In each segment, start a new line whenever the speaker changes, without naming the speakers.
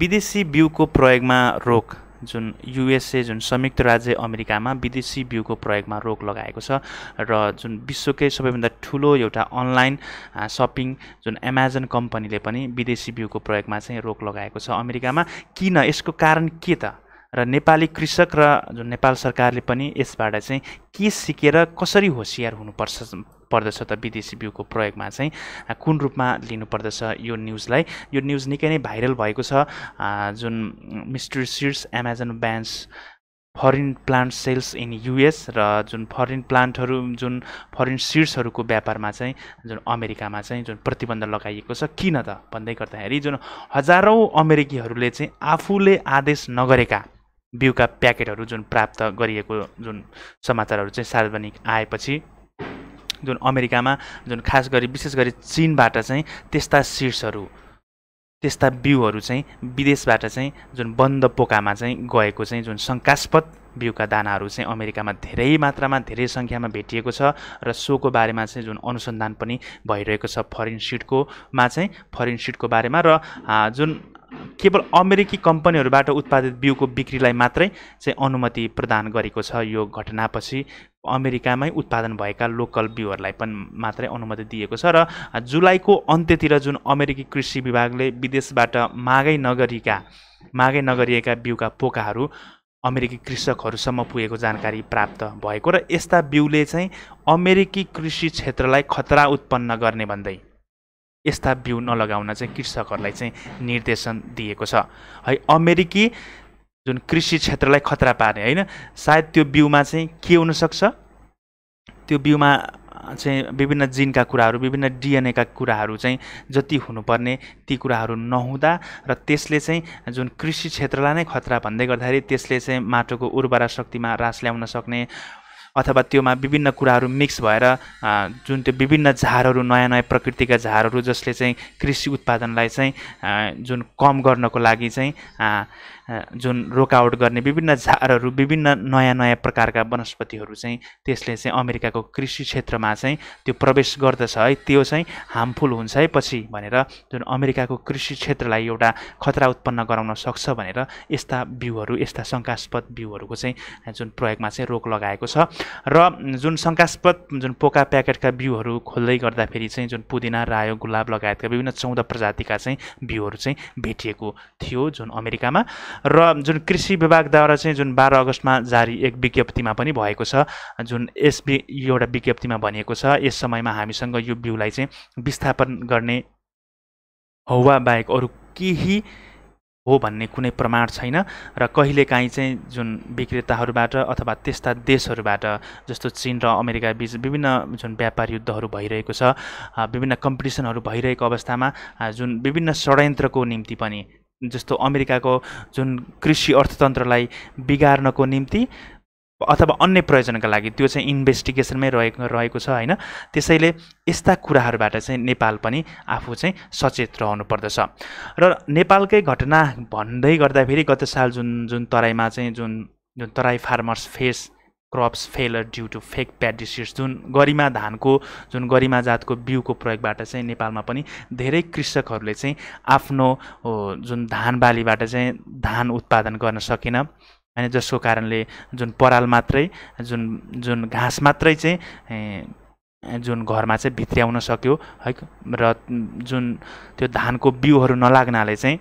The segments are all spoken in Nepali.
विदेशी बिउको प्रयोगमा रोक जुन युएसए जुन संयुक्त राज्य अमेरिकामा विदेशी बिउको प्रयोगमा रोक लगाएको छ र जुन विश्वकै सबैभन्दा ठुलो एउटा अनलाइन सपिङ जुन एमाजोन कम्पनीले पनि विदेशी बिउको प्रयोगमा चाहिँ रोक लगाएको छ अमेरिकामा किन यसको कारण के त र नेपाली कृषक र जुन नेपाल सरकारले पनि यसबाट चाहिँ के सिकेर कसरी होसियार हुनुपर्छ पर्दछ त विदेशी बिउको प्रयोगमा चाहिँ कुन रूपमा लिनुपर्दछ यो न्युजलाई यो न्युज निकै नै भाइरल भएको छ जुन mystery seeds Amazon bans foreign plant sales in US र जुन फरेन प्लान्टहरू जुन फरेन सिड्सहरूको व्यापारमा चाहिँ जुन अमेरिकामा चाहिँ जुन प्रतिबन्ध लगाइएको छ किन त भन्दै गर्दाखेरि जुन हजारौँ अमेरिकीहरूले चाहिँ आफूले आदेश नगरेका बिउका प्याकेटहरू जुन प्राप्त गरिएको जुन समाचारहरू चाहिँ सार्वजनिक आएपछि जुन अमेरिकामा जुन खास गरी विशेष गरी चिनबाट चाहिँ त्यस्ता सिड्सहरू त्यस्ता बिउहरू चाहिँ विदेशबाट चाहिँ जुन बन्द पोकामा चाहिँ गएको चाहिँ जुन शङ्कास्पद बिउका दानाहरू चाहिँ अमेरिकामा धेरै मात्रामा धेरै सङ्ख्यामा भेटिएको छ र सोको बारेमा चाहिँ जुन अनुसन्धान पनि भइरहेको छ फरेन सिडकोमा चाहिँ फरेन सिडको बारेमा र जुन केवल अमेरिकी कम्पनीहरूबाट उत्पादित बिउको बिक्रीलाई मात्रै चाहिँ अनुमति प्रदान गरेको छ यो घटनापछि अमेरिकामै उत्पादन भएका लोकल बिउहरूलाई पनि मात्रै अनुमति दिएको छ र जुलाईको अन्त्यतिर जुन अमेरिकी कृषि विभागले विदेशबाट मागै नगरीका मागै नगरिएका बिउका पोकाहरू अमेरिकी कृषकहरूसम्म पुगेको जानकारी प्राप्त भएको र यस्ता बिउले चाहिँ अमेरिकी कृषि क्षेत्रलाई खतरा उत्पन्न गर्ने भन्दै यस्ता बिउ नलगाउन चाहिँ कृषकहरूलाई चाहिँ निर्देशन दिएको छ है अमेरिकी जुन कृषि क्षेत्रलाई खतरा पार्ने होइन सायद त्यो बिउमा चाहिँ के हुनसक्छ त्यो बिउमा चाहिँ विभिन्न जिनका कुराहरू विभिन्न डिएनएका कुराहरू चाहिँ जति हुनुपर्ने ती कुराहरू नहुँदा र त्यसले चाहिँ जुन कृषि क्षेत्रलाई नै खतरा भन्दै गर्दाखेरि त्यसले चाहिँ माटोको उर्वरा शक्तिमा रास ल्याउन सक्ने अथवा त्योमा विभिन्न कुराहरू मिक्स भएर जुन त्यो विभिन्न झारहरू नयाँ नयाँ प्रकृतिका झारहरू जसले चाहिँ कृषि उत्पादनलाई चाहिँ जुन कम गर्नको लागि चाहिँ जुन रोकआउट गर्ने विभिन्न झारहरू विभिन्न नयाँ नयाँ प्रकारका वनस्पतिहरू चाहिँ त्यसले चाहिँ अमेरिकाको कृषि क्षेत्रमा चाहिँ त्यो प्रवेश गर्दछ है त्यो चाहिँ हार्मफुल हुन्छ है पछि भनेर जुन अमेरिकाको कृषि क्षेत्रलाई एउटा खतरा उत्पन्न गराउन सक्छ भनेर यस्ता बिउहरू यस्ता शङ्कास्पद बिउहरूको चाहिँ जुन प्रयोगमा चाहिँ रोक लगाएको छ र जुन शङ्कास्पद जुन पोका प्याकेटका बिउहरू खोल्दै गर्दाखेरि चाहिँ जुन पुदिना रायो गुलाब लगायतका विभिन्न चौध प्रजातिका चाहिँ बिउहरू चाहिँ भेटिएको थियो जुन अमेरिकामा र जुन कृषि विभागद्वारा चाहिँ जुन बाह्र अगस्तमा जारी एक विज्ञप्तिमा पनि भएको छ जुन यस एउटा विज्ञप्तिमा भनिएको छ यस समयमा हामीसँग यो बिउलाई चाहिँ विस्थापन गर्ने हौवा बाहेक अरू केही हो भन्ने कुनै प्रमाण छैन र कहिलेकाहीँ चाहिँ जुन विक्रेताहरूबाट अथवा त्यस्ता देशहरूबाट जस्तो चिन र अमेरिका बिच विभिन्न जुन व्यापार युद्धहरू भइरहेको छ विभिन्न कम्पिटिसनहरू भइरहेको अवस्थामा जुन विभिन्न षड्यन्त्रको निम्ति पनि जस्तो अमेरिकाको जुन कृषि अर्थतन्त्रलाई बिगार्नको निम्ति अथवा अन्य प्रयोजनका लागि त्यो चाहिँ इन्भेस्टिगेसनमै रहेको रहेको छ होइन त्यसैले यस्ता कुराहरूबाट चाहिँ नेपाल पनि आफू चाहिँ सचेत रहनु पर्दछ र नेपालकै घटना भन्दै गर्दाखेरि गत साल जुन जुन तराईमा चाहिँ जुन जुन Terai farmers face crops failure due to fake paddy disease जुन गरिमा धानको जुन गरिमा जातको बिउको प्रयोगबाट चाहिँ नेपालमा पनि धेरै कृषकहरूले चाहिँ आफ्नो जुन धान बालीबाट चाहिँ धान उत्पादन गर्न सकेन होइन जसको कारणले जुन पराल मात्रै जुन जुन घाँस मात्रै चाहिँ जुन घरमा चाहिँ भित्र्याउन सक्यो है र जुन त्यो धानको बिउहरू नलाग्नाले चाहिँ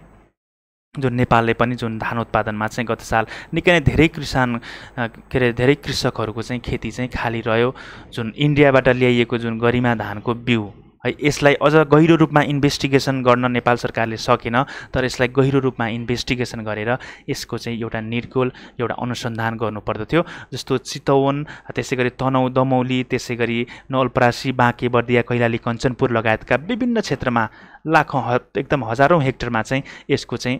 जुन नेपालले पनि जुन धान उत्पादनमा चाहिँ गत साल निकै नै धेरै किसान के अरे धेरै कृषकहरूको चाहिँ खेती चाहिँ खाली रह्यो जुन इन्डियाबाट ल्याइएको जुन गरिमा धानको बिउ है यसलाई अझ गहिरो रूपमा इन्भेस्टिगेसन गर्न नेपाल सरकारले सकेन तर यसलाई गहिरो रूपमा इन्भेस्टिगेसन गरेर यसको चाहिँ एउटा निर्कोल एउटा अनुसन्धान गर्नुपर्दथ्यो जस्तो चितवन त्यसै गरी तनौ दमौली त्यसै गरी नवलपरासी बाँके बर्दिया कैलाली कञ्चनपुर लगायतका विभिन्न क्षेत्रमा लाखौँ एकदम हजारौँ हेक्टरमा चाहिँ यसको चाहिँ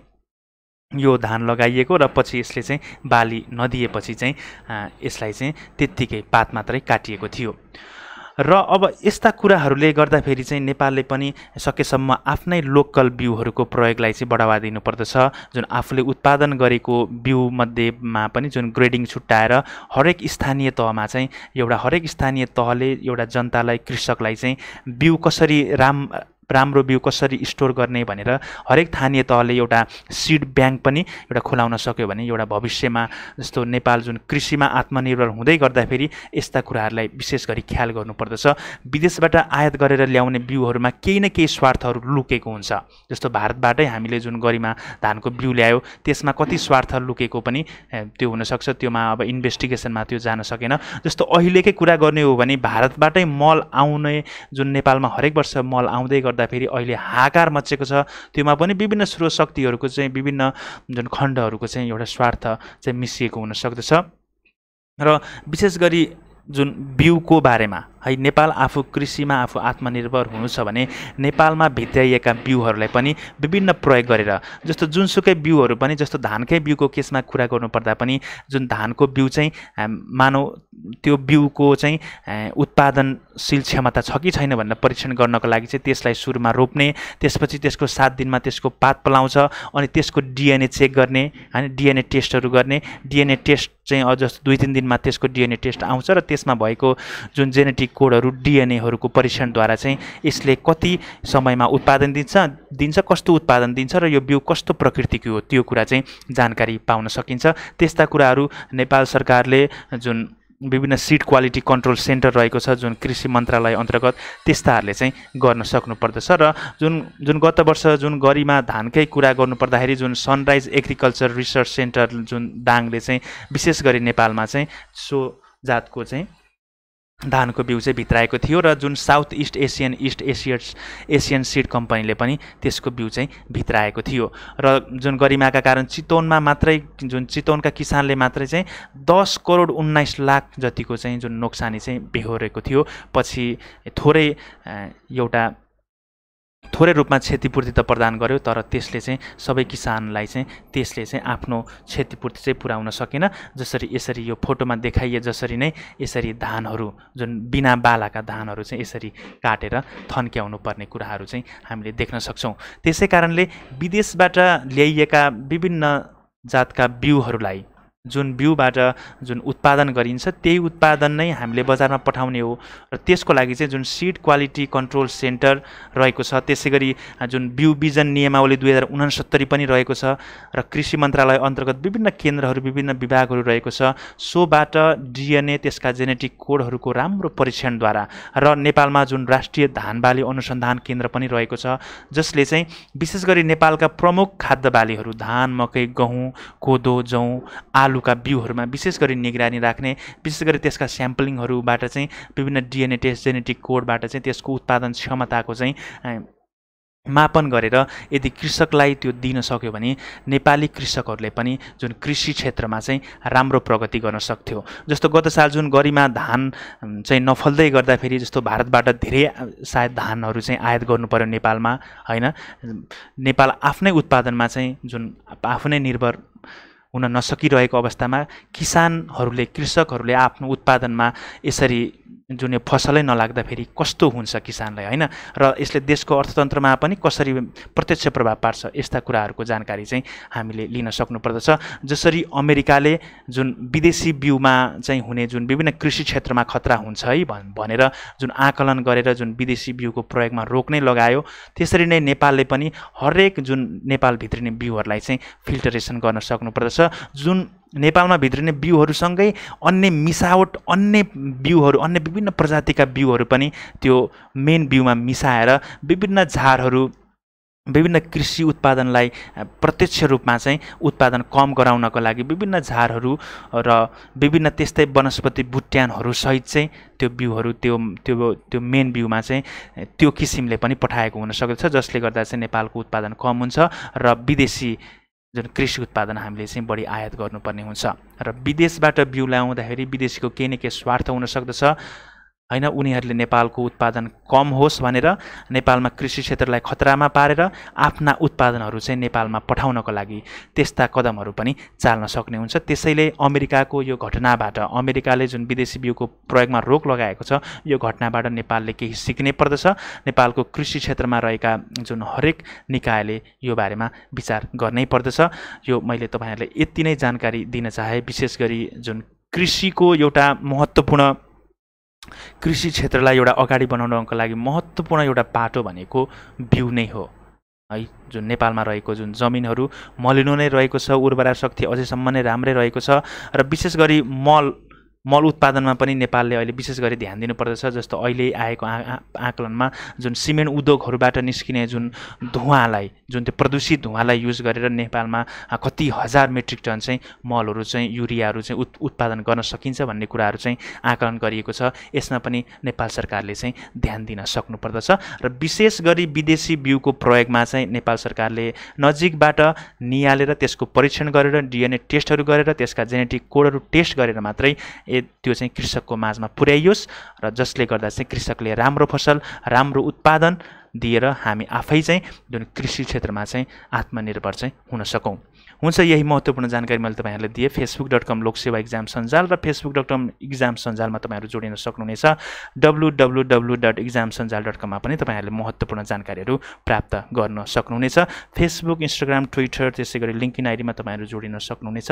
यो धान लगाइएको र पछि यसले चाहिँ बाली नदिएपछि चाहिँ यसलाई चाहिँ त्यत्तिकै पात मात्रै काटिएको थियो र अब यस्ता कुराहरूले गर्दाखेरि चाहिँ नेपालले पनि सकेसम्म आफ्नै लोकल बिउहरूको प्रयोगलाई चाहिँ बढावा दिनुपर्दछ जुन आफूले उत्पादन गरेको बिउमध्येमा पनि जुन ग्रेडिङ छुट्याएर हरेक स्थानीय तहमा चाहिँ एउटा हरेक स्थानीय तहले एउटा जनतालाई कृषकलाई चाहिँ बिउ कसरी राम राम्रो बिउ कसरी स्टोर गर्ने भनेर हरेक स्थानीय तहले एउटा सिड ब्याङ्क पनि एउटा खोलाउन सक्यो भने एउटा भविष्यमा जस्तो नेपाल जुन कृषिमा आत्मनिर्भर हुँदै गर्दाखेरि यस्ता कुराहरूलाई विशेष गरी ख्याल गर्नुपर्दछ विदेशबाट आयात गरेर ल्याउने बिउहरूमा केही न केही स्वार्थहरू लुकेको हुन्छ जस्तो भारतबाटै हामीले जुन गरिमा धानको बिउ ल्यायो त्यसमा कति स्वार्थ लुकेको पनि त्यो हुनसक्छ त्योमा अब इन्भेस्टिगेसनमा त्यो जान सकेन जस्तो अहिलेकै कुरा गर्ने हो भने भारतबाटै मल आउने जुन नेपालमा हरेक वर्ष मल आउँदै गर्दा फेरि अहिले हाकार मचेको छ त्योमा पनि विभिन्न स्रोत शक्तिहरूको चाहिँ विभिन्न जुन खण्डहरूको चाहिँ एउटा स्वार्थ चाहिँ मिसिएको हुन सक्दछ र विशेष गरी जुन बिउको बारेमा है नेपाल आफू कृषिमा आफू आत्मनिर्भर हुनु छ भने नेपालमा भित्राइएका बिउहरूलाई पनि विभिन्न प्रयोग गरेर जस्तो जुनसुकै बिउहरू पनि जस्तो धानकै बिउको केसमा कुरा गर्नुपर्दा पनि जुन धानको बिउ चाहिँ मानव त्यो बिउको चाहिँ उत्पादनशील क्षमता छ कि छैन भनेर परीक्षण गर्नको लागि चाहिँ त्यसलाई सुरुमा रोप्ने त्यसपछि त्यसको सात दिनमा त्यसको पात पलाउँछ अनि त्यसको डिएनए चेक गर्ने होइन डिएनए टेस्टहरू गर्ने डिएनए टेस्ट चाहिँ अझ दुई तिन दिनमा त्यसको डिएनए टेस्ट आउँछ र त्यसमा भएको जुन जेनेटिक कोडहरू डिएनएहरूको परीक्षणद्वारा चाहिँ यसले कति समयमा उत्पादन दिन्छ दिन्छ कस्तो उत्पादन दिन्छ र यो बिउ कस्तो प्रकृतिको हो त्यो कुरा चाहिँ जानकारी पाउन सकिन्छ त्यस्ता कुराहरू नेपाल सरकारले जुन विभिन्न सिड क्वालिटी कन्ट्रोल सेन्टर रहेको छ जुन कृषि मन्त्रालय अन्तर्गत त्यस्ताहरूले चाहिँ गर्न सक्नुपर्दछ र जुन जुन गत वर्ष जुन गरिमा धानकै कुरा गर्नुपर्दाखेरि जुन सनराइज एग्रिकल्चर रिसर्च सेन्टर जुन दाङले चाहिँ विशेष गरी नेपालमा चाहिँ सो जातको चाहिँ धानको बिउ चाहिँ भित्राएको थियो र जुन साउथ इस्ट एसियन इस्ट एसियट्स एसियन सिड कम्पनीले पनि त्यसको बिउ चाहिँ भित्राएको थियो र जुन गरिमाका कारण चितवनमा मात्रै जुन चितवनका किसानले मात्रै चाहिँ दस करोड उन्नाइस लाख जतिको चाहिँ जुन नोक्सानी चाहिँ बेहोरेको थियो पछि थोरै एउटा थोरै रूपमा क्षतिपूर्ति त प्रदान गर्यो तर त्यसले चाहिँ सबै किसानलाई चाहिँ त्यसले चाहिँ आफ्नो क्षतिपूर्ति चाहिँ पुर्याउन सकेन जसरी यसरी यो फोटोमा देखाइए जसरी नै यसरी धानहरू जुन बिना बालाका धानहरू चाहिँ यसरी काटेर थन्क्याउनु पर्ने कुराहरू चाहिँ हामीले देख्न सक्छौँ त्यसै कारणले विदेशबाट ल्याइएका विभिन्न जातका बिउहरूलाई जुन बिउबाट जुन उत्पादन गरिन्छ त्यही उत्पादन नै हामीले बजारमा पठाउने हो र त्यसको लागि चाहिँ जुन सिड क्वालिटी कन्ट्रोल सेन्टर रहेको छ त्यसै गरी जुन बिउ बिजन नियमावली दुई हजार उनासत्तरी पनि रहेको छ र कृषि मन्त्रालय अन्तर्गत विभिन्न केन्द्रहरू विभिन्न विभागहरू रहेको छ सोबाट डिएनए त्यसका जेनेटिक कोडहरूको राम्रो परीक्षणद्वारा र नेपालमा जुन राष्ट्रिय धान बाली अनुसन्धान केन्द्र पनि रहेको छ जसले चाहिँ विशेष गरी नेपालका प्रमुख खाद्य बालीहरू धान मकै गहुँ कोदो जौँ आलु आलुका बिउहरूमा विशेष गरी निगरानी राख्ने विशेष गरी त्यसका स्याम्पलिङहरूबाट चाहिँ विभिन्न डिएनए टेस्ट जेनेटिक कोडबाट चाहिँ त्यसको उत्पादन क्षमताको चाहिँ मापन गरेर यदि कृषकलाई त्यो दिन सक्यो भने नेपाली कृषकहरूले पनि जुन कृषि क्षेत्रमा चाहिँ राम्रो प्रगति गर्न सक्थ्यो जस्तो गत साल जुन गरिमा धान चाहिँ नफल्दै गर्दाखेरि जस्तो भारतबाट धेरै सायद धानहरू चाहिँ आयात गर्नु पऱ्यो नेपालमा होइन नेपाल आफ्नै उत्पादनमा चाहिँ जुन आफ्नै निर्भर हुन नसकिरहेको अवस्थामा किसानहरूले कृषकहरूले आफ्नो उत्पादनमा यसरी जुन यो फसलै नलाग्दाखेरि कस्तो हुन्छ किसानलाई होइन र यसले देशको अर्थतन्त्रमा पनि कसरी प्रत्यक्ष प्रभाव पार्छ यस्ता कुराहरूको जानकारी चाहिँ हामीले लिन सक्नुपर्दछ जसरी अमेरिकाले जुन विदेशी बिउमा चाहिँ हुने जुन विभिन्न कृषि क्षेत्रमा खतरा हुन्छ है भनेर जुन आकलन गरेर जुन विदेशी बिउको प्रयोगमा रोक्नै लगायो त्यसरी नै नेपालले पनि हरेक जुन नेपाल भित्रिने बिउहरूलाई चाहिँ फिल्टरेसन गर्न सक्नुपर्दछ जुन नेपालमा भित्रिने बिउहरूसँगै अन्य मिसावट अन्य बिउहरू अन्य विभिन्न प्रजातिका बिउहरू पनि त्यो मेन बिउमा मिसाएर विभिन्न झारहरू विभिन्न कृषि उत्पादनलाई प्रत्यक्ष रूपमा चाहिँ उत्पादन कम गराउनको लागि विभिन्न झारहरू र विभिन्न त्यस्तै वनस्पति बुट्यानहरूसहित चाहिँ त्यो बिउहरू त्यो त्यो त्यो मेन बिउमा चाहिँ त्यो किसिमले पनि पठाएको हुन सक्दछ जसले गर्दा चाहिँ नेपालको उत्पादन कम हुन्छ र विदेशी जुन कृषि उत्पादन हामीले चाहिँ बढी आयात गर्नुपर्ने हुन्छ र विदेशबाट बिउ ल्याउँदाखेरि विदेशीको केही न केही स्वार्थ हुन सक्दछ होइन उनीहरूले नेपालको उत्पादन कम होस् भनेर नेपालमा कृषि क्षेत्रलाई खतरामा पारेर आफ्ना उत्पादनहरू चाहिँ नेपालमा पठाउनको लागि त्यस्ता कदमहरू पनि चाल्न सक्ने हुन्छ त्यसैले अमेरिकाको यो घटनाबाट अमेरिकाले जुन विदेशी बिउको प्रयोगमा रोक लगाएको छ यो घटनाबाट नेपालले केही सिक्ने पर्दछ नेपालको कृषि क्षेत्रमा रहेका जुन हरेक निकायले यो बारेमा विचार गर्नै पर्दछ यो मैले तपाईँहरूलाई यति नै जानकारी दिन चाहे विशेष गरी जुन कृषिको एउटा महत्त्वपूर्ण कृषि क्षेत्रलाई एउटा अगाडि बनाउनको लागि महत्त्वपूर्ण एउटा बाटो भनेको बिउ नै हो है जुन नेपालमा रहेको जुन जमिनहरू मलिनो नै रहेको छ उर्वरा शक्ति अझैसम्म नै राम्रै रहेको छ र विशेष गरी मल मल उत्पादनमा पनि नेपालले अहिले विशेष गरी ध्यान दिनुपर्दछ जस्तो अहिले आएको आ आकलनमा जुन सिमेन्ट उद्योगहरूबाट निस्किने जुन धुवाँलाई जुन त्यो प्रदूषित धुवाँलाई युज गरेर नेपालमा कति हजार मेट्रिक टन चाहिँ मलहरू चाहिँ युरियाहरू चाहिँ उत् उत्पादन गर्न सकिन्छ भन्ने कुराहरू चाहिँ आकलन गरिएको छ यसमा पनि नेपाल सरकारले चाहिँ ध्यान दिन सक्नुपर्दछ र विशेष गरी विदेशी बिउको प्रयोगमा चाहिँ नेपाल सरकारले नजिकबाट निहालेर त्यसको परीक्षण गरेर डिएनए टेस्टहरू गरेर त्यसका जेनेटिक कोडहरू टेस्ट गरेर मात्रै ए त्यो चाहिँ कृषकको माझमा पुर्याइयोस् र जसले गर्दा चाहिँ कृषकले राम्रो फसल राम्रो उत्पादन दिएर हामी आफै चाहिँ जुन कृषि क्षेत्रमा चाहिँ आत्मनिर्भर चाहिँ हुन सकौँ हुन्छ यही महत्त्वपूर्ण जानकारी मैले तपाईँहरूलाई दिएँ Facebook dot com Loksewa exam Sanjal र फेसबुक डट कम इक्जाम सञ्जालमा तपाईँहरू जोडिन सक्नुहुनेछ W W W dot exam Sanjal dot कममा पनि तपाईँहरूले महत्त्वपूर्ण जानकारीहरू प्राप्त गर्न सक्नुहुनेछ फेसबुक इन्स्टाग्राम ट्विटर त्यसै गरी लिङ्किन आइडीमा तपाईँहरू जोडिन सक्नुहुनेछ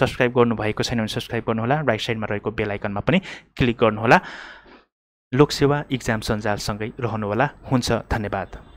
सब्सक्राइब गर्नुभएको छैन भने सब्सक्राइब गर्नुहोला राइट साइडमा रहेको बेलाइकनमा पनि क्लिक गर्नुहोला लोकसेवा इक्जाम सञ्जालसँगै रहनुहोला हुन्छ धन्यवाद